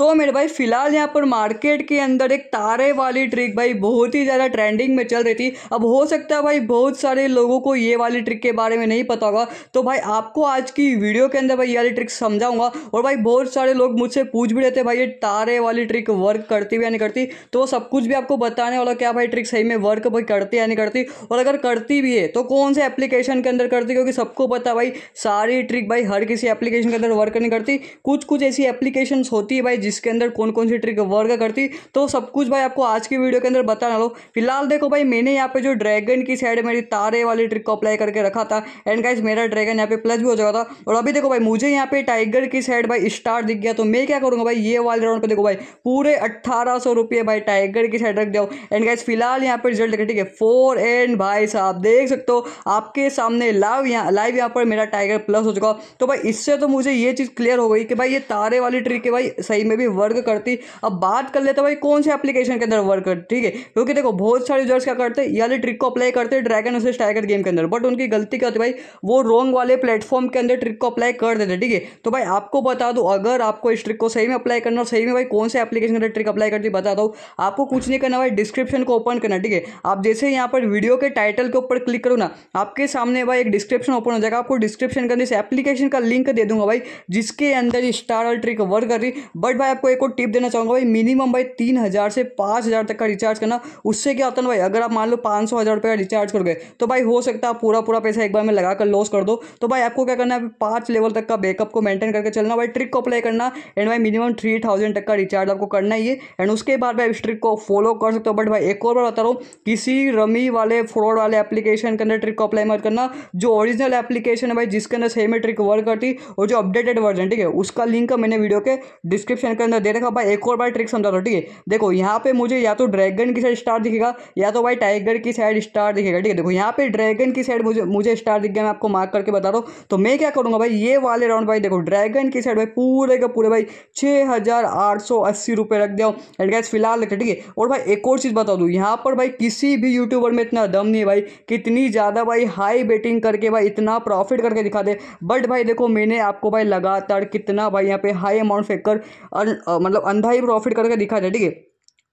तो मेरे भाई फिलहाल यहाँ पर मार्केट के अंदर एक तारे वाली ट्रिक भाई बहुत ही ज़्यादा ट्रेंडिंग में चल रही थी अब हो सकता है भाई बहुत सारे लोगों को ये वाली ट्रिक के बारे में नहीं पता होगा तो भाई आपको आज की वीडियो के अंदर भाई ये वाली ट्रिक समझाऊंगा और भाई बहुत सारे लोग मुझसे पूछ भी रहे थे भाई ये तारे वाली ट्रिक वर्क करती भी या नहीं करती तो सब कुछ भी आपको बताने वाला क्या भाई ट्रिक सही में वर्क भाई करती या नहीं करती और अगर करती भी है तो कौन से एप्लीकेशन के अंदर करती क्योंकि सबको पता भाई सारी ट्रिक भाई हर किसी एप्लीकेशन के अंदर वर्क नहीं करती कुछ कुछ ऐसी एप्लीकेशन होती है भाई जिसके अंदर कौन कौन सी ट्रिक वर्क करती तो सब कुछ भाई आपको आज की वीडियो के अंदर बताना लो फिलहाल देखो भाई मैंने यहाँ पे जो ड्रैगन की साइड मेरी तारे वाली ट्रिक को अप्लाई करके रखा था एंड गाइज मेरा ड्रैगन यहाँ पे प्लस भी हो जाएगा था और अभी देखो भाई मुझे यहाँ पे टाइगर की साइड भाई स्टार दिख गया तो मैं क्या करूँगा भाई ये वाले राउंड पर देखो भाई पूरे अट्ठारह सौ भाई टाइगर की साइड रख दो एंड गाइज फिलहाल यहाँ पे रिजल्ट ठीक है फोर एंड भाई साहब देख सकते हो आपके सामने लाइव यहाँ लाइव यहाँ पर मेरा टाइगर प्लस हो चुका तो भाई इससे तो मुझे ये चीज़ क्लियर हो गई कि भाई ये तारे वाली ट्रिक है भाई सही में भी वर्क करती अब बात कर लेते भाई कौन से एप्लीकेशन के अंदर वर्क करती ठीक है क्योंकि देखो बहुत सारे यूजर्स क्या करते हैं ये ट्रिक को अप्लाई करते हैं ड्रैगन वर्सेस टाइगर गेम के अंदर बट उनकी गलती क्या होती है भाई वो रॉन्ग वाले प्लेटफॉर्म के अंदर ट्रिक को अप्लाई कर देते ठीक है तो भाई आपको बता दो अगर आपको इस ट्रिक को सही में अप्लाई करना सही में भाई कौन से एप्लीकेशन के अंदर ट्रिक अप्लाई करती बता दो आपको कुछ नहीं करना भाई डिस्क्रिप्शन को ओपन करना ठीक है आप जैसे यहाँ पर वीडियो के टाइटल के ऊपर क्लिक करो ना आपके सामने भाई एक डिस्क्रिप्शन ओपन हो जाएगा आपको डिस्क्रिप्शन के अंदर इस एप्लीकेशन का लिंक दे दूंगा भाई जिसके अंदर स्टार और ट्रिक वर्क कर रही बट भाई आपको एक और टिप देना चाहूँगा भाई मिनिमम भाई तीन हज़ार से पाँच हज़ार तक का रिचार्ज करना उससे क्या होता है भाई अगर आप मान लो पाँच सौ हज़ार रुपये का रिचार्ज कर गए तो भाई हो सकता है पूरा पूरा पैसा एक बार में लगा कर लॉस कर दो तो भाई आपको क्या करना है पाँच लेवल तक का बैकअप को मेंटेन करके चलना भाई ट्रिक को अप्लाई करना एंड भाई मिनिमम थ्री थाउजेंड तक का रिचार्ज आपको करना ही है एंड उसके बाद भाई इस ट्रिक को फॉलो कर सकते हो बट भाई एक और बार बता रहा हूँ किसी रमी वाले फ्रॉड वाले एप्लीकेशन के अंदर ट्रिक को अप्लाई मत करना जो ओरिजिनल एप्लीकेशन है भाई जिसके अंदर सही में ट्रिक वर्क करती और जो अपडेटेड वर्जन ठीक है उसका लिंक मैंने वीडियो के डिस्क्रिप्शन सेक्शन के अंदर दे रखा भाई एक और बार ट्रिक समझा दो ठीक है देखो यहाँ पे मुझे या तो ड्रैगन की साइड स्टार दिखेगा या तो भाई टाइगर की साइड स्टार दिखेगा ठीक है देखो यहाँ पे ड्रैगन की साइड मुझे मुझे स्टार दिख गया मैं आपको मार्क करके बता रहा हूँ तो मैं क्या करूँगा भाई ये वाले राउंड भाई देखो ड्रैगन की साइड भाई पूरे का पूरे भाई छः हज़ार आठ सौ अस्सी रुपये रख दिया एंड गैस फिलहाल रखे ठीक है और भाई एक और चीज़ बता दूँ यहाँ पर भाई किसी भी यूट्यूबर में इतना दम नहीं है भाई कितनी ज़्यादा भाई हाई बेटिंग करके भाई इतना प्रॉफिट करके दिखा दे बट भाई देखो मैंने आपको भाई लगातार कितना भाई यहाँ पे हाई अमाउंट फेंक कर मतलब अंधा ही प्रॉफिट करके दिखा रहा ठीक है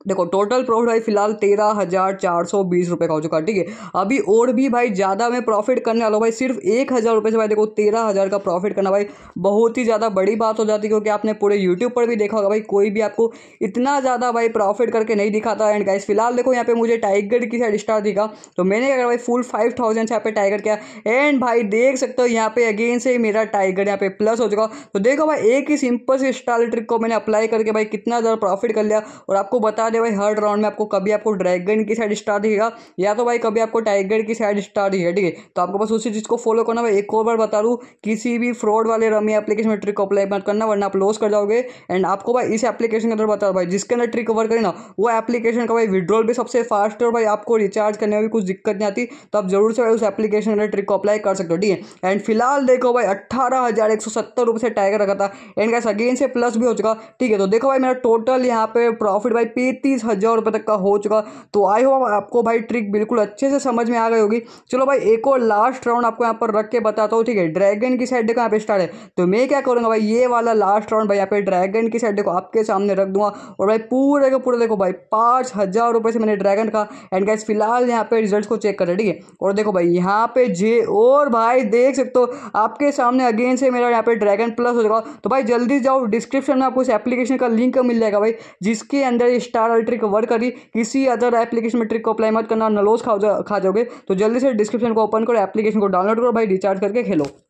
देखो टोटल प्रॉफिट भाई फिलहाल तेरह हज़ार चार सौ बीस रुपये का हो चुका है ठीक है अभी और भी भाई ज़्यादा मैं प्रॉफिट करने वाला हूँ भाई सिर्फ एक हज़ार रुपये से भाई देखो तेरह हज़ार का प्रॉफिट करना भाई बहुत ही ज़्यादा बड़ी बात हो जाती है क्योंकि आपने पूरे यूट्यूब पर भी देखा होगा भाई कोई भी आपको इतना ज़्यादा भाई प्रॉफिट करके नहीं दिखाता एंड गाइस फिलहाल देखो यहाँ पे मुझे टाइगर की साइड स्टार दिखा तो मैंने क्या भाई फुल फाइव थाउजेंड यहाँ पे टाइगर किया एंड भाई देख सकते हो यहाँ पे अगेन से मेरा टाइगर यहाँ पे प्लस हो चुका तो देखो भाई एक ही सिंपल से स्टार ट्रिक को मैंने अप्लाई करके भाई कितना ज़्यादा प्रॉफिट कर लिया और आपको बता वाले भाई हर्ड राउंड में आपको कभी आपको ड्रैगन की साइड स्टार दिखेगा या तो भाई कभी आपको टाइगर की साइड स्टार दिखेगा ठीक है तो आपको बस उसी चीज़ को फॉलो करना भाई एक और बार बता दूँ किसी भी फ्रॉड वाले रमी एप्लीकेशन में ट्रिक अप्लाई मत करना वरना आप लॉस कर जाओगे एंड आपको भाई इस एप्लीकेशन के अंदर बता भाई जिसके अंदर ट्रिक ओवर करें ना वो एप्लीकेशन का भाई विड्रॉल भी सबसे फास्ट और भाई आपको रिचार्ज करने में भी कुछ दिक्कत नहीं आती तो आप जरूर से भाई उस एप्लीकेशन के अंदर ट्रिक को अप्लाई कर सकते हो ठीक है एंड फिलहाल देखो भाई अट्ठारह हज़ार एक सौ सत्तर रुपये से टाइगर रखा था एंड कैसे अगेन से प्लस भी हो चुका ठीक है तो देखो भाई मेरा टोटल यहाँ पे प्रॉफिट भाई पी तीस हज़ार रुपये तक का हो चुका तो आई होप आपको भाई ट्रिक बिल्कुल अच्छे से समझ में आ गई होगी चलो भाई एक और लास्ट राउंड आपको यहाँ पर रख के बताता हूँ ठीक है ड्रैगन की साइड देखो यहाँ पे स्टार्ट है तो मैं क्या करूँगा भाई ये वाला लास्ट राउंड भाई यहाँ पे ड्रैगन की साइड देखो आपके सामने रख दूंगा और भाई पूरे का पूरा देखो भाई पाँच से मैंने ड्रैगन का एंड गैस फिलहाल यहाँ पे रिजल्ट को चेक कर ठीक है और देखो भाई यहाँ पे जे और भाई देख सकते हो आपके सामने अगेन से मेरा यहाँ पे ड्रैगन प्लस हो जाएगा तो भाई जल्दी जाओ डिस्क्रिप्शन में आपको इस एप्लीकेशन का लिंक मिल जाएगा भाई जिसके अंदर स्टार यार वाली ट्रिक वर्क करी किसी अदर एप्लीकेशन में ट्रिक को अप्लाई मत करना नलोज खा खा जाओगे तो जल्दी से डिस्क्रिप्शन को ओपन करो एप्लीकेशन को डाउनलोड करो भाई रिचार्ज करके खेलो